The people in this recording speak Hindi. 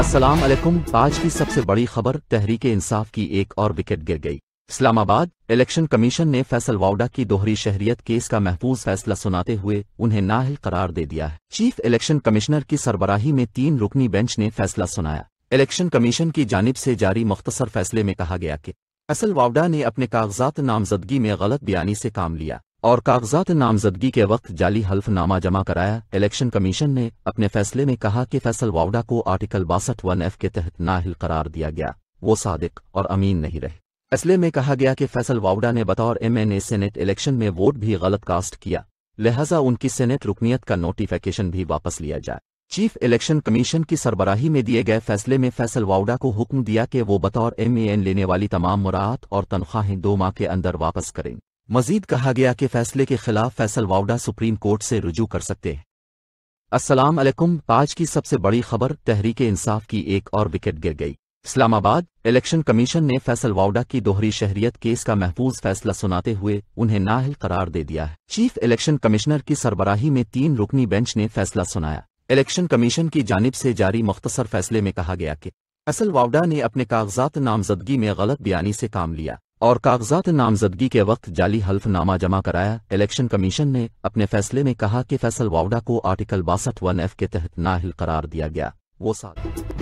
अस्सलाम वालेकुम आज की सबसे बड़ी खबर तहरीक इंसाफ की एक और विकेट गिर गई इस्लामाबाद इलेक्शन कमीशन ने फैसल वाउडा की दोहरी शहरियत केस का महफूज फैसला सुनाते हुए उन्हें नाहल करार दे दिया है चीफ इलेक्शन कमिश्नर की सरबराही में तीन रुकनी बेंच ने फैसला सुनाया इलेक्शन कमीशन की जानब से जारी मुख्तसर फैसले में कहा गया कि फैसल वावडा ने अपने कागजात नामजदगी में गलत बयानी से काम लिया और कागजात नामजदगी के वक्त जाली हल्फनामा जमा कराया इलेक्शन कमीशन ने अपने फैसले में कहा कि फैसल वावडा को आर्टिकल बासठ वन एफ के तहत नाहिल करार दिया गया वो सादिक और अमीन नहीं रहे फैसले में कहा गया कि फैसल वावडा ने बतौर एमएनए सेनेट इलेक्शन में वोट भी गलत कास्ट किया लिहाजा उनकी सेनेट रुकनीत का नोटिफिकेशन भी वापस लिया जाए चीफ इलेक्शन कमीशन की सरबराही में दिए गए फैसले में फैसल वावडा को हुक्म दिया कि वो बतौर एन लेने वाली तमाम मुराहत और तनख्वाहें दो माह के अंदर वापस करें मजीद कहा गया कि फैसले के खिलाफ फैसल वावडा सुप्रीम कोर्ट से रुजू कर सकते हैं असलम आज की सबसे बड़ी खबर तहरीक इंसाफ की एक और विकेट गिर गई इस्लामाबाद इलेक्शन कमीशन ने फैसल वावडा की दोहरी शहरियत केस का महफूज फैसला सुनाते हुए उन्हें नाहल करार दे दिया है चीफ इलेक्शन कमिश्नर की सरबराही में तीन रुकनी बेंच ने फैसला सुनाया इलेक्शन कमीशन की जानब से जारी मुख्तसर फैसले में कहा गया कि असल वावडा ने अपने कागजात नामजदगी में गलत बयानी से काम लिया और कागजात नामजदगी के वक्त जाली हल्फनामा जमा कराया इलेक्शन कमीशन ने अपने फैसले में कहा कि फैसल वावडा को आर्टिकल बासठ वन एफ के तहत नाहल करार दिया गया वो साल